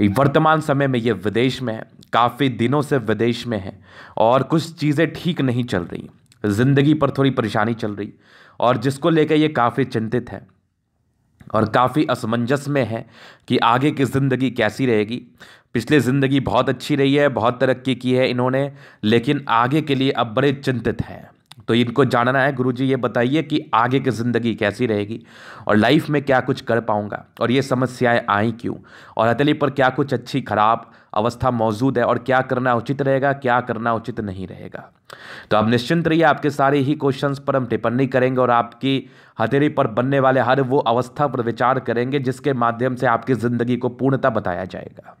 वर्तमान समय में ये विदेश में है काफ़ी दिनों से विदेश में है और कुछ चीज़ें ठीक नहीं चल रही ज़िंदगी पर थोड़ी परेशानी चल रही और जिसको लेकर ये काफ़ी चिंतित है और काफ़ी असमंजस में है कि आगे की ज़िंदगी कैसी रहेगी पिछले ज़िंदगी बहुत अच्छी रही है बहुत तरक्की की है इन्होंने लेकिन आगे के लिए अब बड़े चिंतित हैं तो इनको जानना है गुरुजी ये बताइए कि आगे की ज़िंदगी कैसी रहेगी और लाइफ में क्या कुछ कर पाऊँगा और ये समस्याएं आई क्यों और हथेली पर क्या कुछ अच्छी खराब अवस्था मौजूद है और क्या करना उचित रहेगा क्या करना उचित नहीं रहेगा तो आप निश्चिंत रहिए आपके सारे ही क्वेश्चंस पर हम टिप्पणी करेंगे और आपकी हथेली पर बनने वाले हर वो अवस्था पर विचार करेंगे जिसके माध्यम से आपकी ज़िंदगी को पूर्णता बताया जाएगा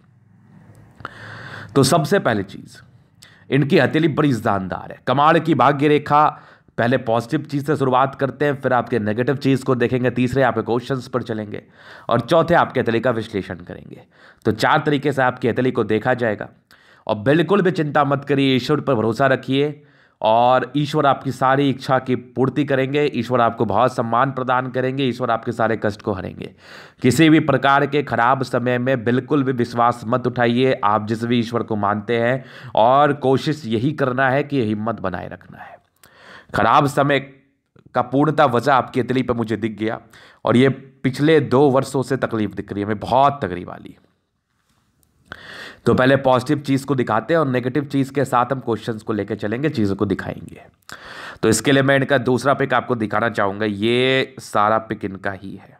तो सबसे पहली चीज़ इनकी हथेली बड़ी शानदार है कमाल की भाग्य रेखा पहले पॉजिटिव चीज़ से शुरुआत करते हैं फिर आपके नेगेटिव चीज़ को देखेंगे तीसरे आपके क्वेश्चन पर चलेंगे और चौथे आपके हथेली का विश्लेषण करेंगे तो चार तरीके से आपकी हथेली को देखा जाएगा और बिल्कुल भी चिंता मत करिए ईश्वर पर भरोसा रखिए और ईश्वर आपकी सारी इच्छा की पूर्ति करेंगे ईश्वर आपको बहुत सम्मान प्रदान करेंगे ईश्वर आपके सारे कष्ट को हरेंगे किसी भी प्रकार के खराब समय में बिल्कुल भी विश्वास मत उठाइए आप जिस भी ईश्वर को मानते हैं और कोशिश यही करना है कि हिम्मत बनाए रखना है खराब समय का पूर्णता वजह आपकी इतली पर मुझे दिख गया और ये पिछले दो वर्षों से तकलीफ दिख रही है हमें बहुत तकलीफ वाली तो पहले पॉजिटिव चीज़ को दिखाते हैं और नेगेटिव चीज़ के साथ हम क्वेश्चन को लेकर चलेंगे चीज़ों को दिखाएंगे तो इसके लिए मैं इनका दूसरा पिक आपको दिखाना चाहूँगा ये सारा पिक इनका ही है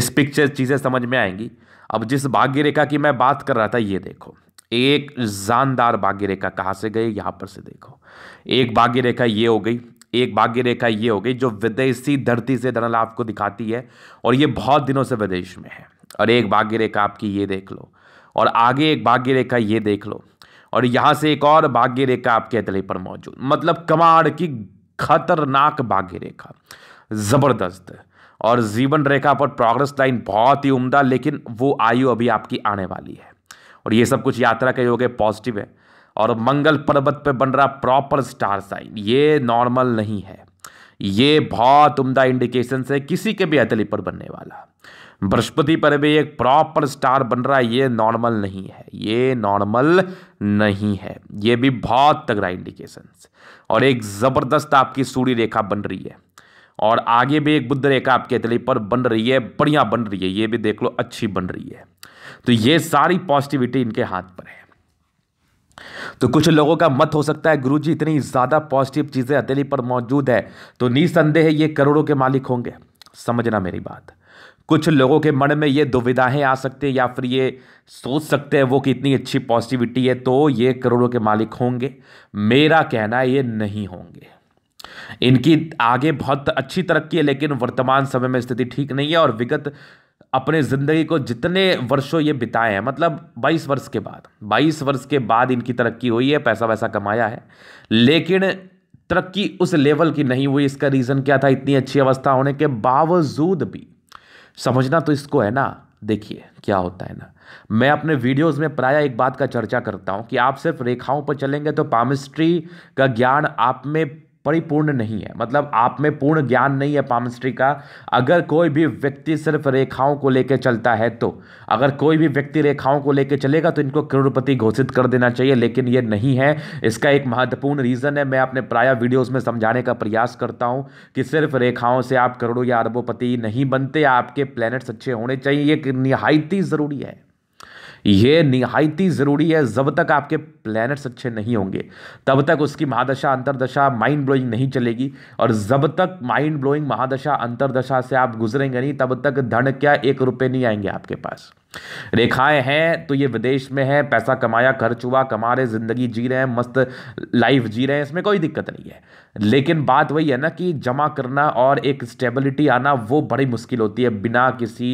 इस पिक्चर चीज़ें समझ में आएंगी अब जिस भाग्य रेखा की मैं बात कर रहा था ये देखो एक जानदार भाग्य रेखा कहाँ से गई यहाँ पर से देखो एक भाग्य रेखा ये हो गई एक भाग्य रेखा ये हो गई जो विदेशी धरती से धन लाभ को दिखाती है और ये बहुत दिनों से विदेश में है और एक भाग्य रेखा आपकी ये देख लो और आगे एक भाग्य रेखा ये देख लो और यहाँ से एक और भाग्य रेखा आपके अतले पर मौजूद मतलब कमाड़ की खतरनाक भाग्य रेखा ज़बरदस्त और जीवन रेखा पर प्रोग्रेस लाइन बहुत ही उम्दा लेकिन वो आयु अभी आपकी आने वाली है और ये सब कुछ यात्रा के योग है पॉजिटिव है और मंगल पर्वत पे बन रहा प्रॉपर स्टार साइन ये नॉर्मल नहीं है ये बहुत उम्दा इंडिकेशन है किसी के भी अतली पर बनने वाला बृहस्पति पर भी एक प्रॉपर स्टार बन रहा है ये नॉर्मल नहीं है ये नॉर्मल नहीं है ये भी बहुत तगड़ा इंडिकेशन और एक ज़बरदस्त आपकी सूर्य रेखा बन रही है और आगे भी एक बुद्ध रेखा आपके तिली पर बन रही है बढ़िया बन रही है ये भी देख लो अच्छी बन रही है तो ये सारी पॉजिटिविटी इनके हाथ पर है तो कुछ लोगों का मत हो सकता है गुरुजी इतनी ज़्यादा पॉजिटिव चीज़ें अतली पर मौजूद है तो निसंदेह ये करोड़ों के मालिक होंगे समझना मेरी बात कुछ लोगों के मन में ये दुविधाएं आ सकती है या फिर ये सोच सकते हैं वो कि इतनी अच्छी पॉजिटिविटी है तो ये करोड़ों के मालिक होंगे मेरा कहना है ये नहीं होंगे इनकी आगे बहुत अच्छी तरक्की है लेकिन वर्तमान समय में स्थिति ठीक नहीं है और विगत अपने ज़िंदगी को जितने वर्षों ये बिताए हैं मतलब 22 वर्ष के बाद 22 वर्ष के बाद इनकी तरक्की हुई है पैसा वैसा कमाया है लेकिन तरक्की उस लेवल की नहीं हुई इसका रीज़न क्या था इतनी अच्छी अवस्था होने के बावजूद भी समझना तो इसको है ना देखिए क्या होता है ना मैं अपने वीडियोस में प्राय एक बात का चर्चा करता हूँ कि आप सिर्फ रेखाओं पर चलेंगे तो पामिस्ट्री का ज्ञान आप में परिपूर्ण नहीं है मतलब आप में पूर्ण ज्ञान नहीं है पामिस्ट्री का अगर कोई भी व्यक्ति सिर्फ रेखाओं को लेकर चलता है तो अगर कोई भी व्यक्ति रेखाओं को लेकर चलेगा तो इनको करोड़पति घोषित कर देना चाहिए लेकिन ये नहीं है इसका एक महत्वपूर्ण रीज़न है मैं अपने प्राय वीडियोज़ में समझाने का प्रयास करता हूँ कि सिर्फ रेखाओं से आप करोड़ों या अरबोपति नहीं बनते आपके प्लैनेट्स अच्छे होने चाहिए निहायती ज़रूरी है ये नहायती ज़रूरी है जब तक आपके प्लैनेट्स अच्छे नहीं होंगे तब तक उसकी महादशा अंतरदशा माइंड ब्लोइंग नहीं चलेगी और जब तक माइंड ब्लोइंग महादशा अंतरदशा से आप गुजरेंगे नहीं तब तक धन क्या एक रुपये नहीं आएंगे आपके पास रेखाएं हैं तो ये विदेश में है पैसा कमाया खर्च हुआ कमा रहे ज़िंदगी जी रहे हैं मस्त लाइफ जी रहे हैं इसमें कोई दिक्कत नहीं है लेकिन बात वही है ना कि जमा करना और एक स्टेबिलिटी आना वो बड़ी मुश्किल होती है बिना किसी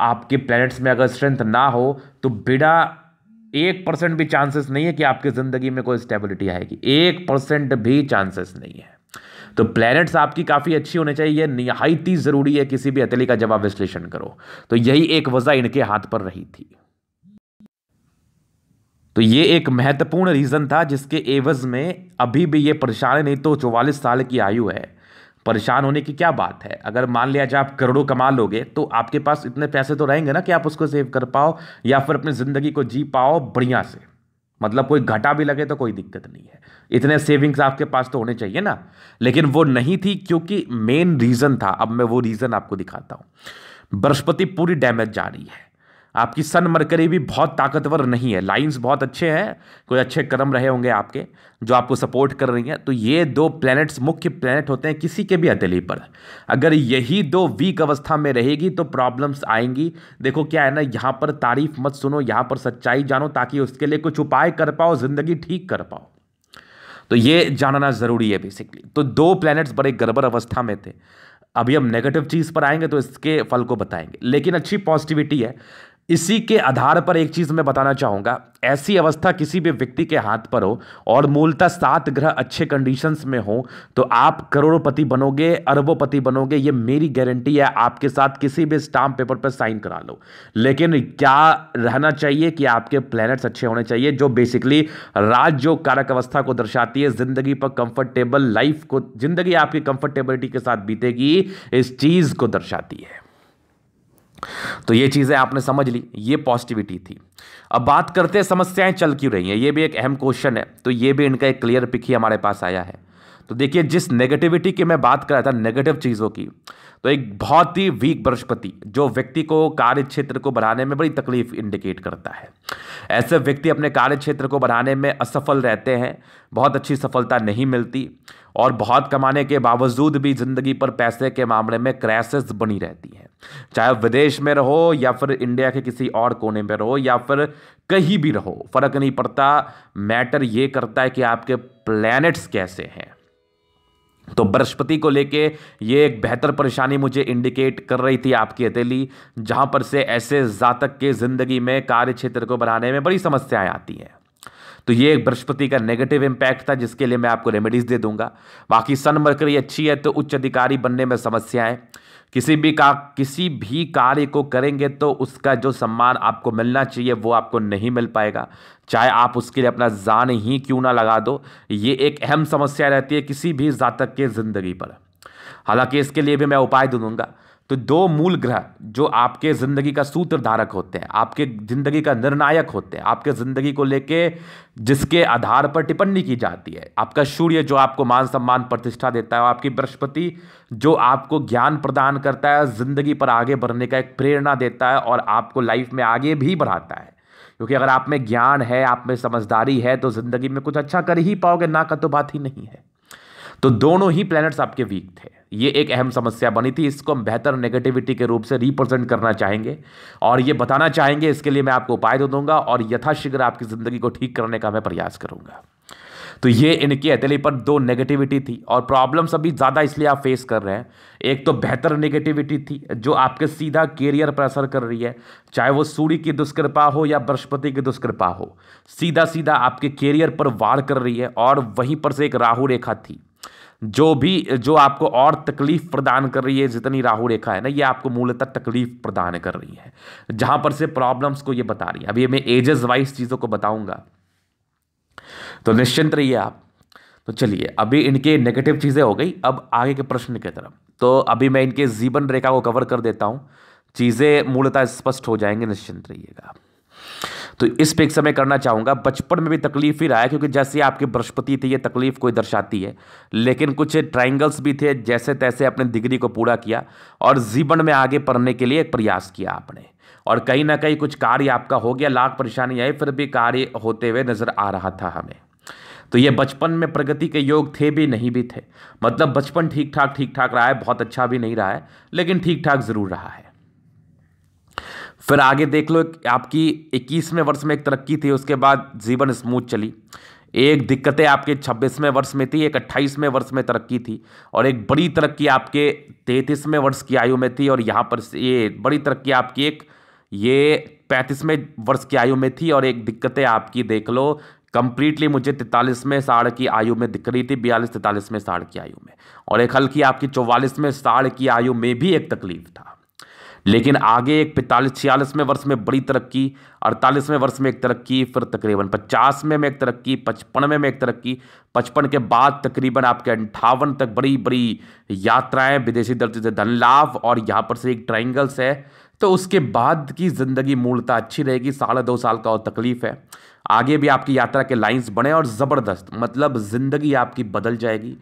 आपके प्लैनेट्स में अगर स्ट्रेंथ ना हो तो बिना एक परसेंट भी चांसेस नहीं है कि आपकी ज़िंदगी में कोई स्टेबिलिटी आएगी एक परसेंट भी चांसेस नहीं है तो प्लैनेट्स आपकी काफ़ी अच्छी होने चाहिए निहायती ज़रूरी है किसी भी अतली का जब आप विश्लेषण करो तो यही एक वजह इनके हाथ पर रही थी तो ये एक महत्वपूर्ण रीज़न था जिसके एवज में अभी भी ये परेशान नहीं तो चौवालीस साल की आयु है परेशान होने की क्या बात है अगर मान लिया जाए आप करोड़ों कमा लोगे तो आपके पास इतने पैसे तो रहेंगे ना कि आप उसको सेव कर पाओ या फिर अपनी ज़िंदगी को जी पाओ बढ़िया से मतलब कोई घाटा भी लगे तो कोई दिक्कत नहीं है इतने सेविंग्स आपके पास तो होने चाहिए ना लेकिन वो नहीं थी क्योंकि मेन रीज़न था अब मैं वो रीज़न आपको दिखाता हूँ बृहस्पति पूरी डैमेज जा रही है आपकी सन मरकरी भी बहुत ताकतवर नहीं है लाइंस बहुत अच्छे हैं कोई अच्छे कर्म रहे होंगे आपके जो आपको सपोर्ट कर रही हैं तो ये दो प्लैनेट्स मुख्य प्लैनेट होते हैं किसी के भी हथेली पर अगर यही दो वीक अवस्था में रहेगी तो प्रॉब्लम्स आएंगी देखो क्या है ना यहाँ पर तारीफ मत सुनो यहाँ पर सच्चाई जानो ताकि उसके लिए कुछ उपाय कर पाओ ज़िंदगी ठीक कर पाओ तो ये जानना ज़रूरी है बेसिकली तो दो प्लैनेट्स बड़े गड़बड़ अवस्था में थे अभी हम नेगेटिव चीज़ पर आएंगे तो इसके फल को बताएंगे लेकिन अच्छी पॉजिटिविटी है इसी के आधार पर एक चीज़ मैं बताना चाहूँगा ऐसी अवस्था किसी भी व्यक्ति के हाथ पर हो और मूलतः सात ग्रह अच्छे कंडीशंस में हो तो आप करोड़पति बनोगे अरबोपति बनोगे ये मेरी गारंटी है आपके साथ किसी भी स्टाम्प पेपर पर साइन करा लो लेकिन क्या रहना चाहिए कि आपके प्लैनेट्स अच्छे होने चाहिए जो बेसिकली राजयोग कारक अवस्था को दर्शाती है ज़िंदगी पर कंफर्टेबल लाइफ को ज़िंदगी आपकी कंफर्टेबिलिटी के साथ बीतेगी इस चीज़ को दर्शाती है तो ये चीज़ें आपने समझ ली ये पॉजिटिविटी थी अब बात करते हैं समस्याएं चल क्यों रही हैं ये भी एक अहम क्वेश्चन है तो ये भी इनका एक क्लियर पिक ही हमारे पास आया है तो देखिए जिस नेगेटिविटी की मैं बात कर रहा था नेगेटिव चीज़ों की तो एक बहुत ही वीक बृहस्पति जो व्यक्ति को कार्य क्षेत्र को बढ़ाने में बड़ी तकलीफ इंडिकेट करता है ऐसे व्यक्ति अपने कार्य क्षेत्र को बढ़ाने में असफल रहते हैं बहुत अच्छी सफलता नहीं मिलती और बहुत कमाने के बावजूद भी ज़िंदगी पर पैसे के मामले में क्रैसेस बनी रहती हैं चाहे विदेश में रहो या फिर इंडिया के किसी और कोने में रहो या फिर कहीं भी रहो फ़र्क नहीं पड़ता मैटर ये करता है कि आपके प्लैनेट्स कैसे हैं तो बृहस्पति को लेके ये एक बेहतर परेशानी मुझे इंडिकेट कर रही थी आपकी हथेली जहाँ पर से ऐसे जातक के ज़िंदगी में कार्य क्षेत्र को बनाने में बड़ी समस्याएं आती हैं तो ये एक बृहस्पति का नेगेटिव इम्पैक्ट था जिसके लिए मैं आपको रेमेडीज़ दे दूंगा बाकी सन मरकरी अच्छी है तो उच्च अधिकारी बनने में समस्याएं किसी भी का किसी भी कार्य को करेंगे तो उसका जो सम्मान आपको मिलना चाहिए वो आपको नहीं मिल पाएगा चाहे आप उसके लिए अपना जान ही क्यों ना लगा दो ये एक अहम समस्या रहती है किसी भी जातक के ज़िंदगी पर हालांकि इसके लिए भी मैं उपाय दूंगा तो दो मूल ग्रह जो आपके ज़िंदगी का सूत्रधारक होते हैं आपके ज़िंदगी का निर्णायक होते हैं आपके ज़िंदगी को लेके जिसके आधार पर टिप्पणी की जाती है आपका सूर्य जो आपको मान सम्मान प्रतिष्ठा देता है और आपकी बृहस्पति जो आपको ज्ञान प्रदान करता है ज़िंदगी पर आगे बढ़ने का एक प्रेरणा देता है और आपको लाइफ में आगे भी बढ़ाता है क्योंकि अगर आप में ज्ञान है आप में समझदारी है तो ज़िंदगी में कुछ अच्छा कर ही पाओगे ना का तो बात ही नहीं है तो दोनों ही प्लैनेट्स आपके वीक थे ये एक अहम समस्या बनी थी इसको हम बेहतर नेगेटिविटी के रूप से रिप्रेजेंट करना चाहेंगे और ये बताना चाहेंगे इसके लिए मैं आपको उपाय दे तो दूंगा और यथाशीघ्र आपकी ज़िंदगी को ठीक करने का मैं प्रयास करूंगा तो ये इनके अतली पर दो नेगेटिविटी थी और प्रॉब्लम्स अभी ज़्यादा इसलिए आप फेस कर रहे हैं एक तो बेहतर नेगेटिविटी थी जो आपके सीधा कैरियर पर असर कर रही है चाहे वो सूर्य की दुष्कृपा हो या बृहस्पति की दुष्कृपा हो सीधा सीधा आपके कैरियर पर वार कर रही है और वहीं पर से एक राहु रेखा थी जो भी जो आपको और तकलीफ प्रदान कर रही है जितनी राहु रेखा है ना ये आपको मूलतः तकलीफ प्रदान कर रही है जहां पर से प्रॉब्लम्स को ये बता रही है अभी मैं एजेस वाइज चीज़ों को बताऊंगा तो निश्चिंत रहिए आप तो चलिए अभी इनके नेगेटिव चीज़ें हो गई अब आगे के प्रश्न की तरफ तो अभी मैं इनके जीवन रेखा को कवर कर देता हूं चीज़ें मूलतः स्पष्ट हो जाएंगे निश्चिंत रहिएगा तो इस पे एक समय करना चाहूँगा बचपन में भी तकलीफ ही रहा है क्योंकि जैसे आपके बृहस्पति थे ये तकलीफ कोई दर्शाती है लेकिन कुछ ट्राइंगल्स भी थे जैसे तैसे अपने डिग्री को पूरा किया और जीवन में आगे पढ़ने के लिए एक प्रयास किया आपने और कहीं ना कहीं कुछ कार्य आपका हो गया लाख परेशानी आई फिर भी कार्य होते हुए नज़र आ रहा था हमें तो ये बचपन में प्रगति के योग थे भी नहीं भी थे मतलब बचपन ठीक ठाक ठीक ठाक रहा है बहुत अच्छा भी नहीं रहा है लेकिन ठीक ठाक ज़रूर रहा है फिर आगे देख लो आपकी इक्कीसवें वर्ष में एक तरक्की थी उसके बाद जीवन स्मूथ चली एक दिक्कतें आपके छब्बीसवें वर्ष में थी एक अट्ठाईसवें वर्ष में तरक्की थी और एक बड़ी तरक्की आपके तैंतीसवें वर्ष की आयु में थी और यहाँ पर ये बड़ी तरक्की आपकी एक ये पैंतीसवें वर्ष की आयु में थी और एक दिक्कतें आपकी देख लो कम्प्लीटली मुझे तैंतालीसवें साढ़ की आयु में दिख रही थी बयालीस तैंतालीसवें साढ़ की आयु में और एक हल्की आपकी चौवालीसवें साढ़ की आयु में भी एक तकलीफ था लेकिन आगे एक पैंतालीस छियालीसवें वर्ष में बड़ी तरक्की अड़तालीसवें वर्ष में एक तरक्की फिर तकरीबन पचासवें में एक तरक्की पचपनवें में एक तरक्की पचपन के बाद तकरीबन आपके अंठावन तक बड़ी बड़ी यात्राएं विदेशी दर्ज से धन लाभ और यहाँ पर से एक ट्राइंगल्स है तो उसके बाद की ज़िंदगी मूलतः अच्छी रहेगी साढ़े दो साल का और तकलीफ है आगे भी आपकी यात्रा के लाइंस बने और ज़बरदस्त मतलब ज़िंदगी आपकी बदल जाएगी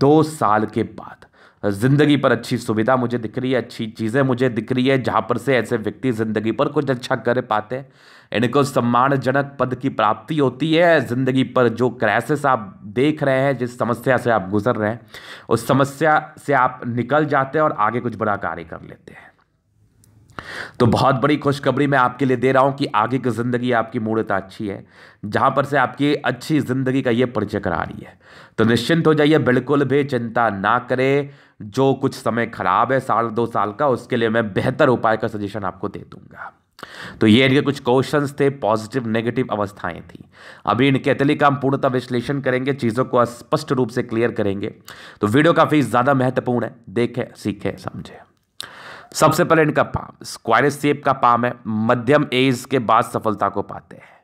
दो साल के बाद ज़िंदगी पर अच्छी सुविधा मुझे दिख रही है अच्छी चीज़ें मुझे दिख रही है जहाँ पर से ऐसे व्यक्ति ज़िंदगी पर कुछ अच्छा कर पाते हैं इनको सम्मानजनक पद की प्राप्ति होती है ज़िंदगी पर जो क्राइसिस आप देख रहे हैं जिस समस्या से आप गुजर रहे हैं उस समस्या से आप निकल जाते हैं और आगे कुछ बड़ा कार्य कर लेते हैं तो बहुत बड़ी खुशखबरी मैं आपके लिए दे रहा हूं कि आगे की ज़िंदगी आपकी मूर्ता अच्छी है जहां पर से आपकी अच्छी ज़िंदगी का ये परिचय करा रही है तो निश्चिंत हो जाइए बिल्कुल भी चिंता ना करें जो कुछ समय ख़राब है साल दो साल का उसके लिए मैं बेहतर उपाय का सजेशन आपको दे दूंगा तो ये इनके कुछ क्वेश्चन थे पॉजिटिव नेगेटिव अवस्थाएं थी अभी इनके अतली का हम पूर्णतः विश्लेषण करेंगे चीज़ों को स्पष्ट रूप से क्लियर करेंगे तो वीडियो काफ़ी ज़्यादा महत्वपूर्ण है देखें सीखें समझें सबसे पहले इनका पाम स्क्वायर सेप का पाम है मध्यम एज के बाद सफलता को पाते हैं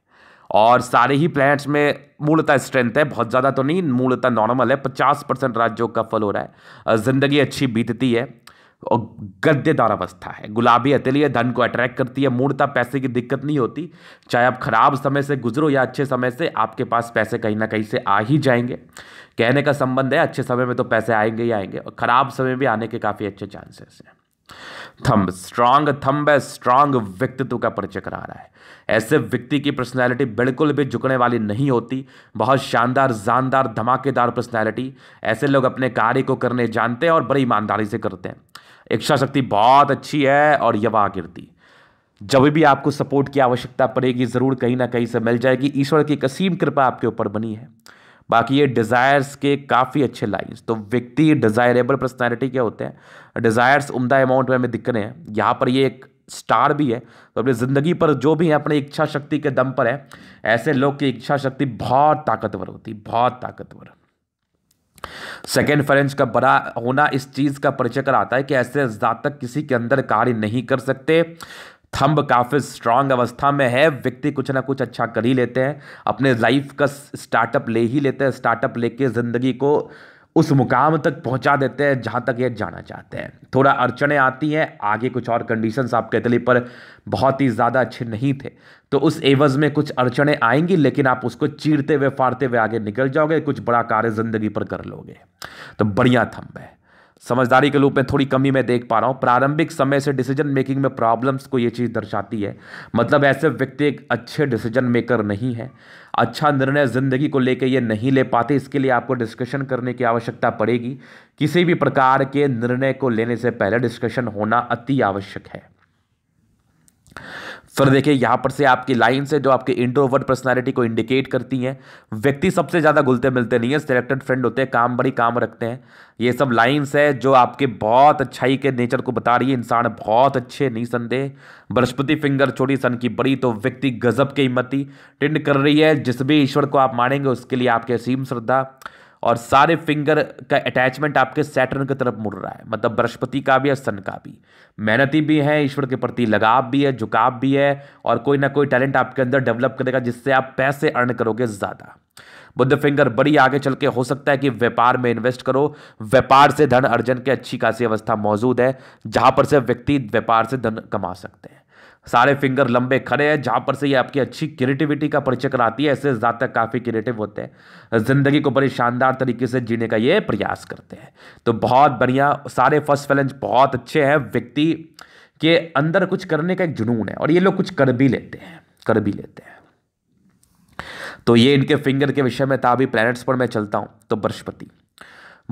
और सारे ही प्लैनेट्स में मूलतः स्ट्रेंथ है बहुत ज़्यादा तो नहीं मूलतः नॉर्मल है पचास परसेंट राज्यों का फल हो रहा है ज़िंदगी अच्छी बीतती है और गद्देदार अवस्था है गुलाबी हथेली धन को अट्रैक्ट करती है मूर्ता पैसे की दिक्कत नहीं होती चाहे आप खराब समय से गुजरो या अच्छे समय से आपके पास पैसे कहीं ना कहीं से आ ही जाएंगे कहने का संबंध है अच्छे समय में तो पैसे आएंगे ही आएंगे और ख़राब समय भी आने के काफ़ी अच्छे चांसेस हैं थंब स्ट्रांग थंब है स्ट्रांग व्यक्तित्व का परिचय करा रहा है ऐसे व्यक्ति की पर्सनैलिटी बिल्कुल भी झुकने वाली नहीं होती बहुत शानदार जानदार धमाकेदार पर्सनैलिटी ऐसे लोग अपने कार्य को करने जानते हैं और बड़ी ईमानदारी से करते हैं इच्छा शक्ति बहुत अच्छी है और यवा कीर्ति जब भी आपको सपोर्ट की आवश्यकता पड़ेगी ज़रूर कहीं ना कहीं से मिल जाएगी ईश्वर की कसीम कृपा आपके ऊपर बनी है बाकी ये डिज़ायर्स के काफ़ी अच्छे लाइन्स तो व्यक्ति डिज़ायरेबल पर्सनैलिटी के होते हैं डिज़ायर्स उमदा अमाउंट में हमें दिख रहे हैं यहाँ पर ये एक स्टार भी है तो अपनी ज़िंदगी पर जो भी है अपने इच्छा शक्ति के दम पर है ऐसे लोग की इच्छा शक्ति बहुत ताकतवर होती बहुत ताकतवर सेकेंड फ्रेंच का बड़ा होना इस चीज़ का परिचय कराता है कि ऐसे जातक किसी के अंदर कार्य नहीं कर सकते थंब काफ़ी स्ट्रांग अवस्था में है व्यक्ति कुछ ना कुछ अच्छा कर ही लेते हैं अपने लाइफ का स्टार्टअप ले ही लेते हैं स्टार्टअप लेके ज़िंदगी को उस मुकाम तक पहुंचा देते हैं जहां तक ये जाना चाहते हैं थोड़ा अड़चने आती हैं आगे कुछ और कंडीशंस आपके हैं पर बहुत ही ज़्यादा अच्छे नहीं थे तो उस एवज में कुछ अड़चने आएंगी लेकिन आप उसको चीरते हुए फाड़ते हुए आगे निकल जाओगे कुछ बड़ा कार्य ज़िंदगी पर कर लोगे तो बढ़िया थम्ब है समझदारी के रूप में थोड़ी कमी मैं देख पा रहा हूँ प्रारंभिक समय से डिसीजन मेकिंग में प्रॉब्लम्स को ये चीज़ दर्शाती है मतलब ऐसे व्यक्ति एक अच्छे डिसीजन मेकर नहीं है अच्छा निर्णय ज़िंदगी को लेकर ये नहीं ले पाते इसके लिए आपको डिस्कशन करने की आवश्यकता पड़ेगी किसी भी प्रकार के निर्णय को लेने से पहले डिस्कशन होना अति आवश्यक है सर देखिए यहाँ पर से आपकी लाइन्स है जो आपके इंट्रोवर्ट पर्सनालिटी को इंडिकेट करती हैं व्यक्ति सबसे ज़्यादा घुलते मिलते नहीं है सिलेक्टेड फ्रेंड होते हैं काम बड़ी काम रखते हैं ये सब लाइन्स है जो आपके बहुत अच्छाई के नेचर को बता रही है इंसान बहुत अच्छे नहीं संदेह बृहस्पति फिंगर छोटी सन की बड़ी तो व्यक्ति गजब के हिम्मती टिंड कर रही है जिस भी ईश्वर को आप मानेंगे उसके लिए आपकी असीम श्रद्धा और सारे फिंगर का अटैचमेंट आपके सैटर्न की तरफ मुड़ रहा है मतलब बृहस्पति का भी और सन का भी मेहनती भी है ईश्वर के प्रति लगाव भी है झुकाव भी है और कोई ना कोई टैलेंट आपके अंदर डेवलप करेगा जिससे आप पैसे अर्न करोगे ज़्यादा बुद्ध फिंगर बड़ी आगे चल के हो सकता है कि व्यापार में इन्वेस्ट करो व्यापार से धन अर्जन की अच्छी खासी अवस्था मौजूद है जहाँ पर से व्यक्ति व्यापार से धन कमा सकते हैं सारे फिंगर लंबे खड़े हैं जहाँ पर से ये आपकी अच्छी क्रिएटिविटी का परिचय कराती है ऐसे ज़्यादातर काफ़ी क्रिएटिव होते हैं ज़िंदगी को बड़ी शानदार तरीके से जीने का ये प्रयास करते हैं तो बहुत बढ़िया सारे फर्स्ट फैलेंज बहुत अच्छे हैं व्यक्ति के अंदर कुछ करने का एक जुनून है और ये लोग कुछ कर भी लेते हैं कर भी लेते हैं तो ये इनके फिंगर के विषय में था अभी प्लैनेट्स पर मैं चलता हूँ तो बृहस्पति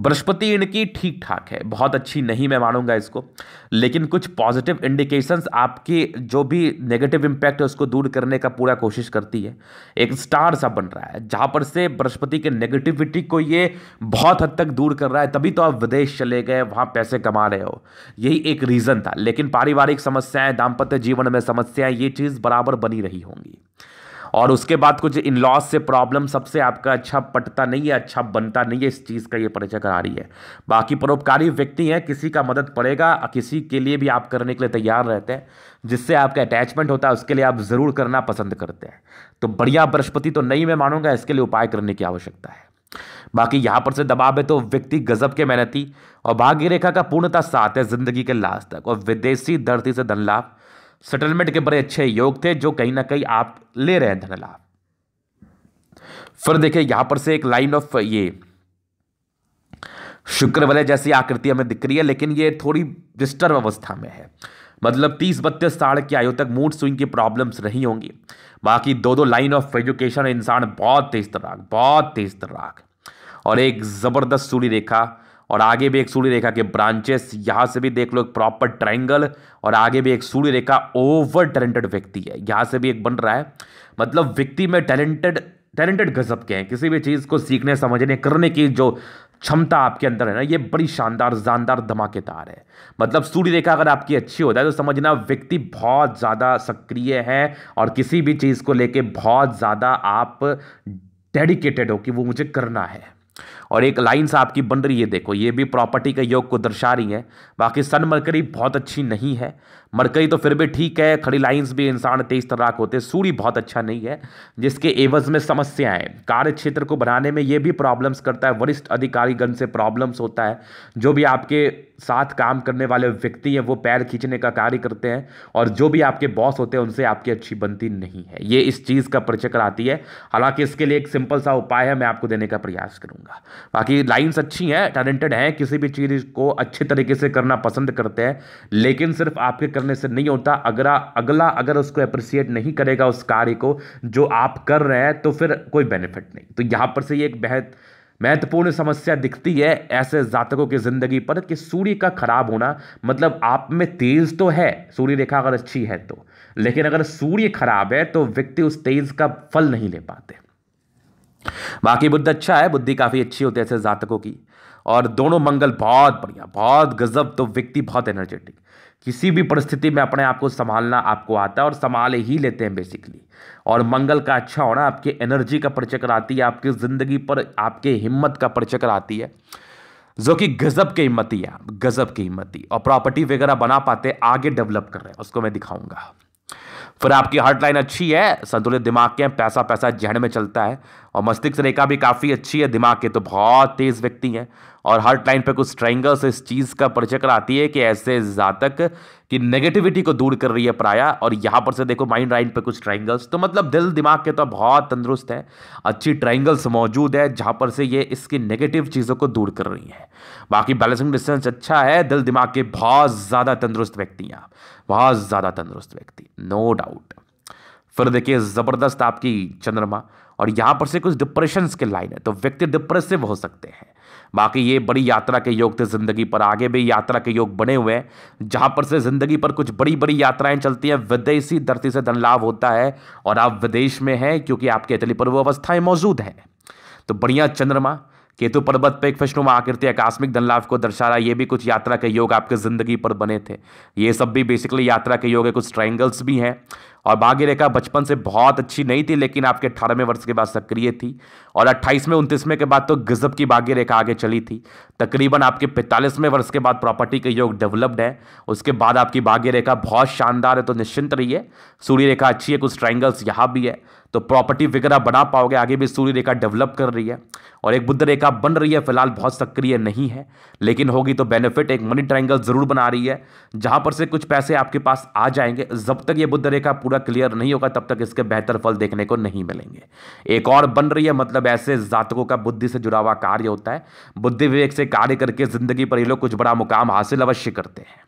बृहस्पति इनकी ठीक ठाक है बहुत अच्छी नहीं मैं मानूंगा इसको लेकिन कुछ पॉजिटिव इंडिकेशंस आपके जो भी नेगेटिव इम्पैक्ट है उसको दूर करने का पूरा कोशिश करती है एक स्टार सा बन रहा है जहाँ पर से बृहस्पति के नेगेटिविटी को ये बहुत हद तक दूर कर रहा है तभी तो आप विदेश चले गए वहाँ पैसे कमा रहे हो यही एक रीज़न था लेकिन पारिवारिक समस्याएं दाम्पत्य जीवन में समस्याएं ये चीज़ बराबर बनी रही होंगी और उसके बाद कुछ इन लॉस से प्रॉब्लम सबसे आपका अच्छा पटता नहीं है अच्छा बनता नहीं है इस चीज़ का ये परिचय करा रही है बाकी परोपकारी व्यक्ति हैं किसी का मदद पड़ेगा किसी के लिए भी आप करने के लिए तैयार रहते हैं जिससे आपका अटैचमेंट होता है उसके लिए आप ज़रूर करना पसंद करते हैं तो बढ़िया बृहस्पति तो नहीं मैं मानूंगा इसके लिए उपाय करने की आवश्यकता है बाकी यहाँ पर से दबाव है तो व्यक्ति गजब के मेहनती और भाग्य रेखा का पूर्णता साथ है जिंदगी के लास्ट तक और विदेशी धरती से धन लाभ सेटलमेंट के बड़े अच्छे योग थे जो कहीं ना कहीं आप ले रहे हैं धन लाभ फिर देखिए यहां पर से एक लाइन ऑफ ये शुक्र वाले जैसी आकृति हमें दिख रही है लेकिन ये थोड़ी डिस्टर्ब अवस्था में है मतलब तीस बत्तीस साल की आयु तक मूड स्विंग की प्रॉब्लम्स नहीं होंगी बाकी दो दो लाइन ऑफ एजुकेशन इंसान बहुत तेज तर्राक बहुत तेज तर्राक और एक ज़बरदस्त सूर्य रेखा और आगे भी एक सूर्य रेखा के ब्रांचेस यहाँ से भी देख लो एक प्रॉपर ट्रायंगल और आगे भी एक सूर्य रेखा ओवर टैलेंटेड व्यक्ति है यहाँ से भी एक बन रहा है मतलब व्यक्ति में टैलेंटेड टैलेंटेड गजब के हैं किसी भी चीज़ को सीखने समझने करने की जो क्षमता आपके अंदर है ना ये बड़ी शानदार जानदार धमाकेदार है मतलब सूर्य रेखा अगर आपकी अच्छी होता है तो समझना व्यक्ति बहुत ज़्यादा सक्रिय है और किसी भी चीज़ को लेके बहुत ज़्यादा आप डेडिकेटेड हो कि वो मुझे करना है और एक से आपकी बन रही है देखो ये भी प्रॉपर्टी के योग को दर्शा रही है बाकी सनमरकरी बहुत अच्छी नहीं है मरकरी तो फिर भी ठीक है खड़ी लाइंस भी इंसान तेज तर्राक होते हैं सूरी बहुत अच्छा नहीं है जिसके एवज में समस्याएं कार्य क्षेत्र को बनाने में ये भी प्रॉब्लम्स करता है वरिष्ठ अधिकारीगण से प्रॉब्लम्स होता है जो भी आपके साथ काम करने वाले व्यक्ति हैं वो पैर खींचने का कार्य करते हैं और जो भी आपके बॉस होते हैं उनसे आपकी अच्छी बनती नहीं है ये इस चीज़ का परिचय आती है हालांकि इसके लिए एक सिंपल सा उपाय है मैं आपको देने का प्रयास करूंगा बाकी लाइन्स अच्छी हैं टैलेंटेड हैं किसी भी चीज़ को अच्छे तरीके से करना पसंद करते हैं लेकिन सिर्फ आपके करने से नहीं होता अगर अगला अगर उसको अप्रिसिएट नहीं करेगा उस कार्य को जो आप कर रहे हैं तो फिर कोई बेनिफिट नहीं तो यहाँ पर से ये एक बेहद महत्वपूर्ण समस्या दिखती है ऐसे जातकों की ज़िंदगी पर कि सूर्य का खराब होना मतलब आप में तेज तो है सूर्य रेखा अगर अच्छी है तो लेकिन अगर सूर्य खराब है तो व्यक्ति उस तेज का फल नहीं ले पाते बाकी बुद्ध अच्छा है बुद्धि काफ़ी अच्छी होती है ऐसे जातकों की और दोनों मंगल बहुत बढ़िया बहुत गजब तो व्यक्ति बहुत एनर्जेटिक किसी भी परिस्थिति में अपने आप को संभालना आपको आता है और संभाल ही लेते हैं बेसिकली और मंगल का अच्छा होना आपके एनर्जी का परिचय कराती है आपकी ज़िंदगी पर आपके हिम्मत का परिचय कराती है जो कि गज़ब की हिम्मती है गज़ब की हिम्मती और प्रॉपर्टी वगैरह बना पाते आगे डेवलप कर रहे हैं उसको मैं दिखाऊंगा फिर आपकी हार्ट लाइन अच्छी है संतुलित दिमाग के हैं पैसा पैसा जहन में चलता है और मस्तिष्क रेखा भी काफ़ी अच्छी है दिमाग के तो बहुत तेज़ व्यक्ति हैं और हर लाइन पे कुछ ट्राइंगल्स इस चीज़ का परिचय कराती है कि ऐसे जातक की नेगेटिविटी को दूर कर रही है प्राया और यहाँ पर से देखो माइंड लाइन पे कुछ ट्राइंगल्स तो मतलब दिल दिमाग के तो बहुत तंदुरुस्त है अच्छी ट्राइंगल्स मौजूद है जहाँ पर से ये इसकी नेगेटिव चीज़ों को दूर कर रही हैं बाकी बैलेंसिंग डिस्टेंस अच्छा है दिल दिमाग के बहुत ज़्यादा तंदुरुस्त व्यक्ति हैं आप बहुत ज़्यादा तंदुरुस्त व्यक्ति नो डाउट फिर देखिए ज़बरदस्त आपकी चंद्रमा और यहाँ पर से कुछ डिप्रेशन के लाइन है तो व्यक्ति डिप्रेसिव हो सकते हैं बाकी ये बड़ी यात्रा के योग थे ज़िंदगी पर आगे भी यात्रा के योग बने हुए हैं जहाँ पर से ज़िंदगी पर कुछ बड़ी बड़ी यात्राएं चलती हैं विदेशी धरती से धन लाभ होता है और आप विदेश में हैं क्योंकि आपके इटली पर वो अवस्थाएं मौजूद हैं तो बढ़िया चंद्रमा केतु पर्वत पर एक फैशनुमा आकृति आकस्मिक धनलाभ को दर्शा रहा है ये भी कुछ यात्रा के योग आपके ज़िंदगी पर बने थे ये सब भी बेसिकली यात्रा के योग है कुछ ट्राइंगल्स भी हैं और भाग्य रेखा बचपन से बहुत अच्छी नहीं थी लेकिन आपके अठारहवें वर्ष के बाद सक्रिय थी और अट्ठाईसवें उनतीसवें के बाद तो गजब की भाग्य रेखा आगे चली थी तकरीबन आपके पैंतालीसवें वर्ष के बाद प्रॉपर्टी के योग डेवलप्ड है उसके बाद आपकी भाग्य रेखा बहुत शानदार है तो निश्चिंत रहिए सूर्य रेखा अच्छी है कुछ ट्राइंगल्स यहाँ भी है तो प्रॉपर्टी वगैरह बढ़ा पाओगे आगे भी सूर्य रेखा डेवलप कर रही है और एक बुद्ध रेखा बन रही है फिलहाल बहुत सक्रिय नहीं है लेकिन होगी तो बेनिफिट एक मनी ट्रायंगल जरूर बना रही है जहां पर से कुछ पैसे आपके पास आ जाएंगे जब तक ये बुद्ध रेखा पूरा क्लियर नहीं होगा तब तक इसके बेहतर फल देखने को नहीं मिलेंगे एक और बन रही है मतलब ऐसे जातकों का बुद्धि से जुड़ा हुआ कार्य होता है बुद्धि विवेक से कार्य करके जिंदगी पर ये लोग कुछ बड़ा मुकाम हासिल अवश्य करते हैं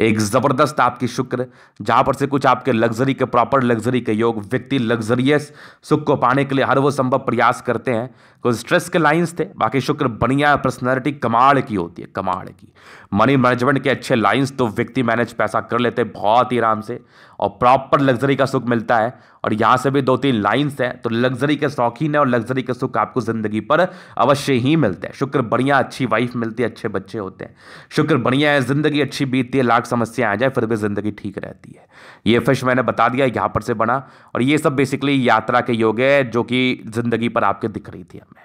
एक ज़बरदस्त आपकी शुक्र जहाँ पर से कुछ आपके लग्जरी के प्रॉपर लग्जरी के योग व्यक्ति लग्जरियस सुख को पाने के लिए हर वो संभव प्रयास करते हैं कुछ स्ट्रेस के लाइंस थे बाकी शुक्र बढ़िया पर्सनैलिटी कमाड़ की होती है कमाड़ की मनी मैनेजमेंट के अच्छे लाइंस तो व्यक्ति मैनेज पैसा कर लेते हैं बहुत ही आराम से और प्रॉपर लग्जरी का सुख मिलता है और यहाँ से भी दो तीन लाइन्स हैं तो लग्जरी के शौकीन है और लग्जरी के सुख आपको ज़िंदगी पर अवश्य ही मिलते हैं शुक्र बढ़िया अच्छी वाइफ मिलती है अच्छे बच्चे होते हैं शुक्र बढ़िया है ज़िंदगी अच्छी बीतती है लाख समस्या आ जाए फिर भी ज़िंदगी ठीक रहती है ये फिश मैंने बता दिया यहाँ पर से बना और ये सब बेसिकली यात्रा के योग है जो कि ज़िंदगी पर आपके दिख रही थी हमें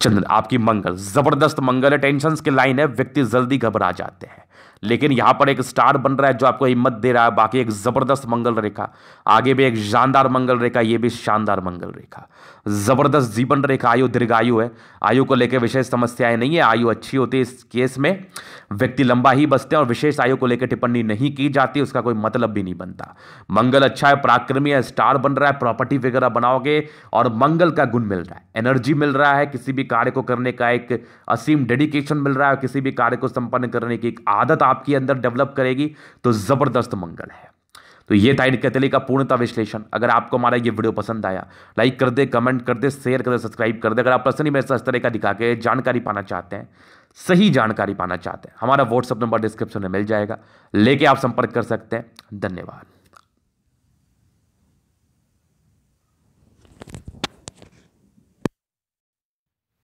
चंद्र आपकी मंगल ज़बरदस्त मंगल है टेंशन की लाइन है व्यक्ति जल्दी घबरा जाते हैं लेकिन यहां पर एक स्टार बन रहा है जो आपको हिम्मत दे रहा है बाकी एक ज़बरदस्त मंगल रेखा आगे भी एक शानदार मंगल रेखा ये भी शानदार मंगल रेखा ज़बरदस्त जीवन रेखा आयु दीर्घायु है आयु को लेकर विशेष समस्याएं नहीं है आयु अच्छी होती है इस केस में व्यक्ति लंबा ही बसते हैं और विशेष आयु को लेकर टिप्पणी नहीं की जाती उसका कोई मतलब भी नहीं बनता मंगल अच्छा है पराक्रमी है स्टार बन रहा है प्रॉपर्टी वगैरह बनाओगे और मंगल का गुण मिल रहा है एनर्जी मिल रहा है किसी भी कार्य को करने का एक असीम डेडिकेशन मिल रहा है किसी भी कार्य को संपन्न करने की एक आदत आपके अंदर डेवलप करेगी तो ज़बरदस्त मंगल है तो ये था इनकतली का पूर्णता विश्लेषण अगर आपको हमारा ये वीडियो पसंद आया लाइक कर दे कमेंट कर दे शेयर कर दे सब्सक्राइब कर दे अगर आप पर्सनली मेरे साथ इस तरह का दिखा के जानकारी पाना चाहते हैं सही जानकारी पाना चाहते हैं हमारा व्हाट्सअप नंबर डिस्क्रिप्शन में मिल जाएगा लेके आप संपर्क कर सकते हैं धन्यवाद